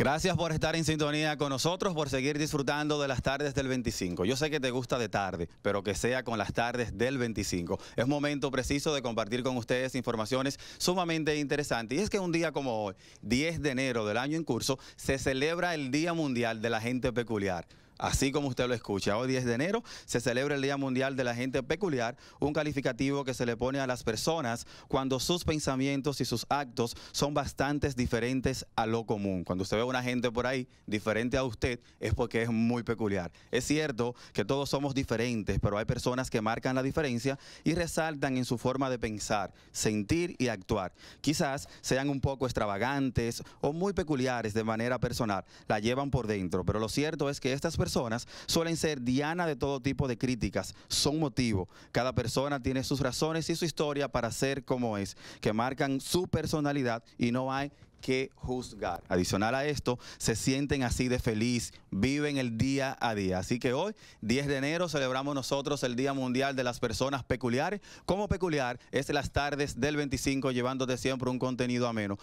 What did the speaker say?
Gracias por estar en sintonía con nosotros, por seguir disfrutando de las tardes del 25. Yo sé que te gusta de tarde, pero que sea con las tardes del 25. Es momento preciso de compartir con ustedes informaciones sumamente interesantes. Y es que un día como hoy, 10 de enero del año en curso, se celebra el Día Mundial de la Gente Peculiar. Así como usted lo escucha, hoy 10 de enero se celebra el Día Mundial de la Gente Peculiar, un calificativo que se le pone a las personas cuando sus pensamientos y sus actos son bastante diferentes a lo común. Cuando usted ve a una gente por ahí diferente a usted es porque es muy peculiar. Es cierto que todos somos diferentes, pero hay personas que marcan la diferencia y resaltan en su forma de pensar, sentir y actuar. Quizás sean un poco extravagantes o muy peculiares de manera personal, la llevan por dentro, pero lo cierto es que estas personas suelen ser diana de todo tipo de críticas, son motivo. Cada persona tiene sus razones y su historia para ser como es, que marcan su personalidad y no hay que juzgar. Adicional a esto, se sienten así de feliz, viven el día a día. Así que hoy, 10 de enero, celebramos nosotros el Día Mundial de las Personas Peculiares. Como peculiar es las tardes del 25, llevándote siempre un contenido ameno